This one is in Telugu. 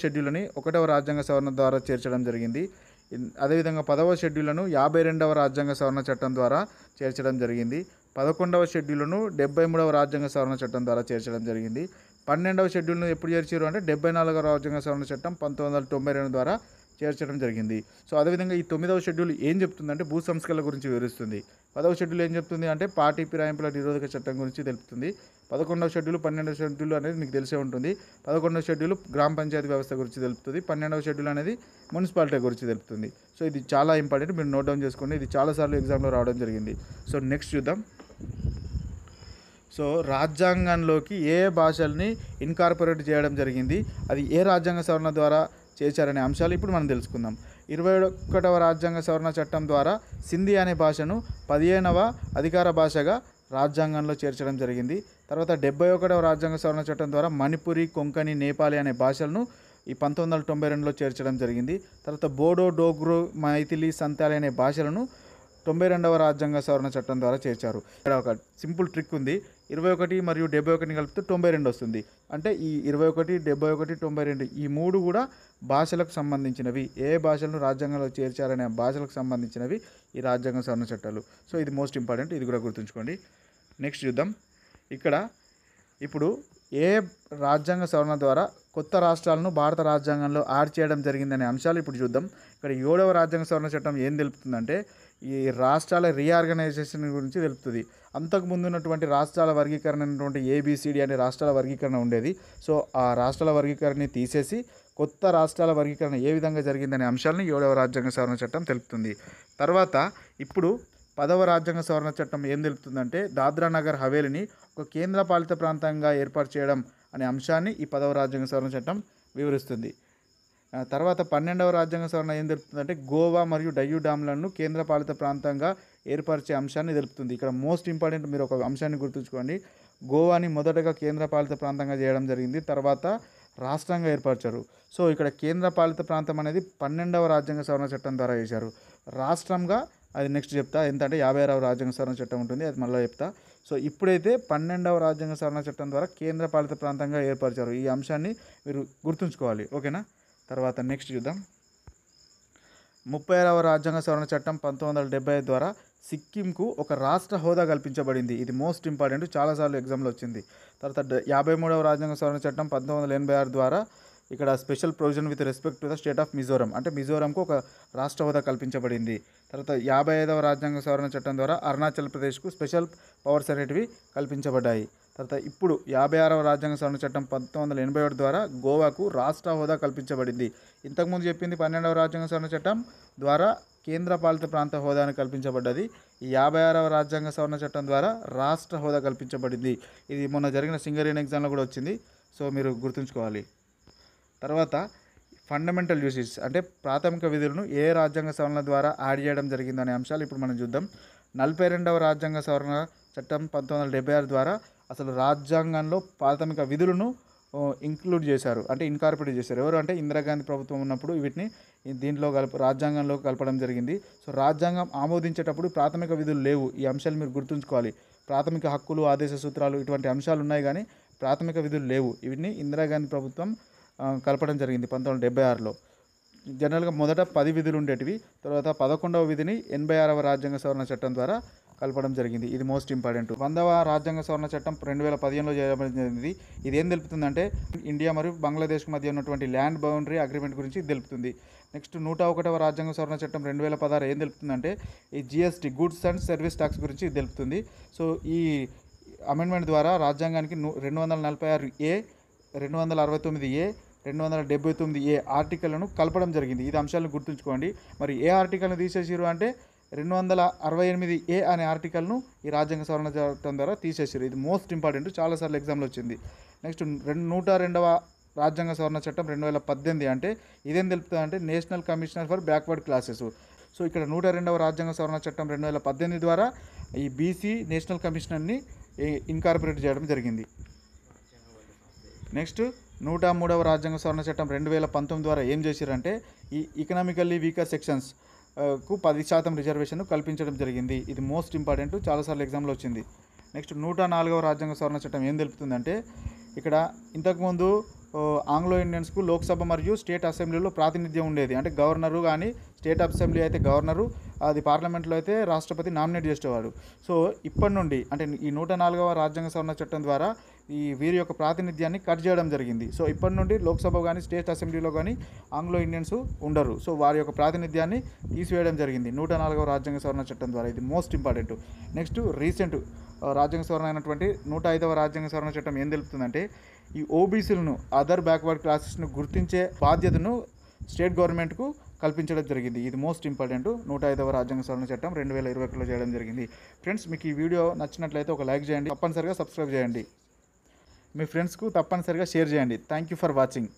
షెడ్యూల్ని ఒకటవ రాజ్యాంగ సవరణ ద్వారా చేర్చడం జరిగింది అదేవిధంగా పదవ షెడ్యూళ్లను యాభై రెండవ రాజ్యాంగ సవరణ చట్టం ద్వారా చేర్చడం జరిగింది పదకొండవ షెడ్యూల్ను డెబ్బై మూడవ రాజ్యాంగ సవరణ చట్టం ద్వారా చేర్చడం జరిగింది పన్నెండవ షెడ్యూల్ను ఎప్పుడు చేర్చారు అంటే డెబ్బై నాలుగవ రాజ్యాంగ సవరణ చట్టం పంతొమ్మిది వందల తొంభై రెండు ద్వారా చేర్చడం జరిగింది సో అదేవిధంగా ఈ తొమ్మిదవ షెడ్యూల్ ఏం చెప్తుందంటే భూ సంస్కరణల గురించి వివరిస్తుంది పదవ షెడ్యూల్ ఏం చెప్తుంది అంటే పార్టీ ఫిరాయింపుల నిరోధక చట్టం గురించి తెలుపుతుంది పదకొండవ షెడ్యూల్ పన్నెండవ షెడ్యూల్ అనేది మీకు తెలిసే ఉంటుంది పదకొండవ షెడ్యూల్ గ్రామ పంచాయతీ వ్యవస్థ గురించి తెలుపుతుంది పన్నెండవ షెడ్యూల్ అనేది మున్సిపాలిటీ గురించి తెలుపుతుంది సో ఇది చాలా ఇంపార్టెంట్ మీరు నోట్ డౌన్ చేసుకోండి ఇది చాలాసార్లు ఎగ్జామ్లో రావడం జరిగింది సో నెక్స్ట్ చూద్దాం సో రాజ్యాంగంలోకి ఏ భాషల్ని ఇన్కార్పొరేట్ చేయడం జరిగింది అది ఏ రాజ్యాంగ సవరణ ద్వారా చేశారనే అంశాలు ఇప్పుడు మనం తెలుసుకుందాం ఇరవై ఒకటవ రాజ్యాంగ సవరణ చట్టం ద్వారా సింధీ అనే భాషను పదిహేనవ అధికార భాషగా రాజ్యాంగంలో చేర్చడం జరిగింది తర్వాత డెబ్బై ఒకటవ రాజ్యాంగ సవరణ చట్టం ద్వారా మణిపురి కొంకణి నేపాలి అనే భాషలను ఈ పంతొమ్మిది వందల తొంభై రెండులో చేర్చడం జరిగింది తర్వాత బోడో డోగ్రో మైథిలి సంతాలి అనే భాషలను తొంభై రెండవ రాజ్యాంగ సవరణ చట్టం ద్వారా చేర్చారు ఇక్కడ ఒక సింపుల్ ట్రిక్ ఉంది ఇరవై ఒకటి మరియు డెబ్బై ఒకటిని కలిపితే తొంభై రెండు వస్తుంది అంటే ఈ ఇరవై ఒకటి డెబ్బై ఒకటి తొంభై రెండు ఈ మూడు కూడా భాషలకు సంబంధించినవి ఏ భాషలను రాజ్యాంగంలో చేర్చారనే భాషలకు సంబంధించినవి ఈ రాజ్యాంగ సవరణ చట్టాలు సో ఇది మోస్ట్ ఇంపార్టెంట్ ఇది కూడా గుర్తుంచుకోండి నెక్స్ట్ చూద్దాం ఇక్కడ ఇప్పుడు ఏ రాజ్యాంగ సవరణ ద్వారా కొత్త రాష్ట్రాలను భారత రాజ్యాంగంలో యాడ్ చేయడం జరిగిందనే అంశాలు ఇప్పుడు చూద్దాం ఇక్కడ ఏడవ రాజ్యాంగ సవరణ చట్టం ఏం తెలుపుతుందంటే ఈ రాష్ట్రాల రీఆర్గనైజేషన్ గురించి తెలుపుతుంది అంతకు ముందు ఉన్నటువంటి రాష్ట్రాల వర్గీకరణ అనేటువంటి ఏబిసిడి అనే రాష్ట్రాల వర్గీకరణ ఉండేది సో ఆ రాష్ట్రాల వర్గీకరణని తీసేసి కొత్త రాష్ట్రాల వర్గీకరణ ఏ విధంగా జరిగిందనే అంశాలను ఏడవ రాజ్యాంగ సవరణ చట్టం తెలుపుతుంది తర్వాత ఇప్పుడు పదవ రాజ్యాంగ సవరణ చట్టం ఏం తెలుపుతుందంటే దాద్రా నగర్ హవేలిని ఒక కేంద్రపాలిత ప్రాంతంగా ఏర్పాటు చేయడం అనే అంశాన్ని ఈ పదవ రాజ్యాంగ సవరణ చట్టం వివరిస్తుంది తర్వాత పన్నెండవ రాజ్యాంగ సవరణ ఏం తెలుపుతుందంటే గోవా మరియు డయ్యూ డామ్లను కేంద్రపాలిత ప్రాంతంగా ఏర్పరిచే అంశాన్ని తెలుపుతుంది ఇక్కడ మోస్ట్ ఇంపార్టెంట్ మీరు ఒక అంశాన్ని గుర్తుంచుకోండి గోవాని మొదటగా కేంద్రపాలిత ప్రాంతంగా చేయడం జరిగింది తర్వాత రాష్ట్రంగా ఏర్పరిచారు సో ఇక్కడ కేంద్రపాలిత ప్రాంతం అనేది పన్నెండవ రాజ్యాంగ సవరణ చట్టం ద్వారా చేశారు రాష్ట్రంగా అది నెక్స్ట్ చెప్తా అంటే యాభై ఆరవ రాజ్యాంగ సవరణ చట్టం ఉంటుంది అది మళ్ళీ చెప్తా సో ఇప్పుడైతే పన్నెండవ రాజ్యాంగ సవరణ చట్టం ద్వారా కేంద్రపాలిత ప్రాంతంగా ఏర్పరిచారు ఈ అంశాన్ని మీరు గుర్తుంచుకోవాలి ఓకేనా తర్వాత నెక్స్ట్ చూద్దాం ముప్పై ఆరవ రాజ్యాంగ సవరణ చట్టం పంతొమ్మిది వందల డెబ్బై ఐదు ద్వారా సిక్కింకు ఒక రాష్ట్ర హోదా కల్పించబడింది ఇది మోస్ట్ ఇంపార్టెంట్ చాలాసార్లు ఎగ్జామ్లో వచ్చింది తర్వాత యాభై మూడవ రాజ్యాంగ సవరణ చట్టం పంతొమ్మిది వందల ఎనభై ఆరు ద్వారా ఇక్కడ special provision with respect to the state of Mizoram అంటే మిజోరంకు ఒక రాష్ట్ర హోదా కల్పించబడింది తర్వాత యాభై ఐదవ రాజ్యాంగ సవరణ చట్టం ద్వారా అరుణాచల్ ప్రదేశ్కు స్పెషల్ పవర్స్ అనేటివి కల్పించబడ్డాయి తర్వాత ఇప్పుడు యాభై ఆరవ రాజ్యాంగ సవరణ చట్టం పంతొమ్మిది వందల ఎనభై ఒకటి ద్వారా గోవాకు రాష్ట్ర హోదా కల్పించబడింది ఇంతకుముందు చెప్పింది పన్నెండవ రాజ్యాంగ సవరణ చట్టం ద్వారా కేంద్ర పాలిత ప్రాంత హోదాను కల్పించబడ్డది ఈ యాభై ఆరవ రాజ్యాంగ సవరణ చట్టం ద్వారా రాష్ట్ర హోదా కల్పించబడింది ఇది మొన్న జరిగిన సింగరేన్ ఎగ్జామ్లో కూడా వచ్చింది సో మీరు గుర్తుంచుకోవాలి తర్వాత ఫండమెంటల్ యూసెస్ అంటే ప్రాథమిక విధులను ఏ రాజ్యాంగ సవరణ ద్వారా యాడ్ చేయడం జరిగిందనే అంశాలు ఇప్పుడు మనం చూద్దాం నలభై రెండవ రాజ్యాంగ సవరణ చట్టం పంతొమ్మిది వందల ఆరు ద్వారా అసలు రాజ్యాంగంలో ప్రాథమిక విధులను ఇంక్లూడ్ చేశారు అంటే ఇన్కార్పొరేట్ చేశారు ఎవరు అంటే ఇందిరాగాంధీ ప్రభుత్వం ఉన్నప్పుడు వీటిని దీంట్లో కలప రాజ్యాంగంలో కలపడం జరిగింది సో రాజ్యాంగం ఆమోదించేటప్పుడు ప్రాథమిక విధులు లేవు ఈ అంశాలు మీరు గుర్తుంచుకోవాలి ప్రాథమిక హక్కులు ఆదేశ సూత్రాలు ఇటువంటి అంశాలు ఉన్నాయి కానీ ప్రాథమిక విధులు లేవు వీటిని ఇందిరాగాంధీ ప్రభుత్వం కలపడం జరిగింది పంతొమ్మిది డెబ్బై ఆరులో జనరల్గా మొదట పది విధులు ఉండేటివి తర్వాత పదకొండవ విధిని ఎనభై ఆరవ రాజ్యాంగ సవరణ చట్టం ద్వారా కలపడం జరిగింది ఇది మోస్ట్ ఇంపార్టెంట్ వందవ రాజ్యాంగ సవరణ చట్టం రెండు వేల పదిహేనులో చేయడం జరిగింది ఏం తెలుపుతుందంటే ఇండియా మరియు బంగ్లాదేశ్ మధ్య ఉన్నటువంటి ల్యాండ్ బౌండరీ అగ్రిమెంట్ గురించి తెలుపుతుంది నెక్స్ట్ నూట ఒకటవ రాజ్యాంగ సవరణ చట్టం రెండు వేల పదహారు ఏం తెలుపుతుందంటే ఈ GST goods and service tax గురించి తెలుపుతుంది సో ఈ అమెండ్మెంట్ ద్వారా రాజ్యాంగానికి రెండు వందల నలభై ఆరు ఏ రెండు వందల అరవై తొమ్మిది ఏ రెండు వందల డెబ్బై తొమ్మిది ఏ ఆర్టికల్ను కలపడం జరిగింది ఇది అంశాలను గుర్తుంచుకోండి మరి ఏ ఆర్టికల్ను తీసేసిరు అంటే రెండు వందల అరవై ఎనిమిది ఏ అనే ఆర్టికల్ను ఈ రాజ్యాంగ సవరణ చట్టం ద్వారా తీసేసారు ఇది మోస్ట్ ఇంపార్టెంట్ చాలాసార్లు ఎగ్జామ్లో వచ్చింది నెక్స్ట్ రెండు నూట రెండవ రాజ్యాంగ సవరణ చట్టం రెండు వేల పద్దెనిమిది అంటే ఇదేం తెలుపుతుంది అంటే national commissioner for backward classes so ఇక్కడ నూట రెండవ రాజ్యాంగ సవరణ చట్టం రెండు వేల పద్దెనిమిది ద్వారా ఈ బీసీ నేషనల్ కమిషనర్ని ఇన్కార్పొరేట్ చేయడం జరిగింది నెక్స్ట్ నూట మూడవ రాజ్యాంగ సవరణ చట్టం రెండు వేల పంతొమ్మిది ద్వారా ఏం చేశారంటే ఈ ఎకనామికల్లీ వీకర్ సెక్షన్స్ కు పది శాతం రిజర్వేషన్ కల్పించడం జరిగింది ఇది మోస్ట్ ఇంపార్టెంట్ చాలాసార్లు ఎగ్జామ్లో వచ్చింది నెక్స్ట్ నూట నాలుగవ రాజ్యాంగ సవరణ చట్టం ఏం తెలుపుతుందంటే ఇక్కడ ఇంతకుముందు ఆంగ్లో ఇండియన్స్కు లోక్సభ మరియు స్టేట్ అసెంబ్లీలో ప్రాతినిధ్యం ఉండేది అంటే గవర్నరు కానీ స్టేట్ అసెంబ్లీ అయితే గవర్నరు అది పార్లమెంట్లో అయితే రాష్ట్రపతి నామినేట్ చేసేవాడు సో ఇప్పటి నుండి అంటే ఈ నూట నాలుగవ రాజ్యాంగ సవరణ చట్టం ద్వారా ఈ వీరి యొక్క ప్రాతినిధ్యాన్ని కట్ చేయడం జరిగింది సో ఇప్పటి నుండి లోక్సభ కానీ స్టేట్ అసెంబ్లీలో కానీ ఆంగ్లో ఇండియన్స్ ఉండరు సో వారి యొక్క ప్రాతినిధ్యాన్ని తీసివేయడం జరిగింది నూట నాలుగవ రాజ్యాంగ సవరణ చట్టం ద్వారా ఇది మోస్ట్ ఇంపార్టెంట్ నెక్స్ట్ రీసెంట్ రాజ్యాంగ సవరణ అయినటువంటి నూట ఐదవ రాజ్యాంగ సవరణ చట్టం ఏం తెలుపుతుందంటే ఈ ఓబీసీలను అదర్ బ్యాక్వర్డ్ క్లాసెస్ను గుర్తించే బాధ్యతను స్టేట్ గవర్నమెంట్కు కల్పించడం జరిగింది ఇది మోస్ట్ ఇంపార్టెంట్ నూట ఐదవ రాజ్యాంగ సవరణ చట్టం రెండు వేల ఇరవై ఒకటిలో చేయడం జరిగింది ఫ్రెండ్స్ మీకు ఈ వీడియో నచ్చినట్లయితే ఒక లైక్ చేయండి తప్పనిసరిగా సబ్స్క్రైబ్ చేయండి మీ ఫ్రెండ్స్కు తప్పనిసరిగా షేర్ చేయండి థ్యాంక్ యూ ఫర్ వాచింగ్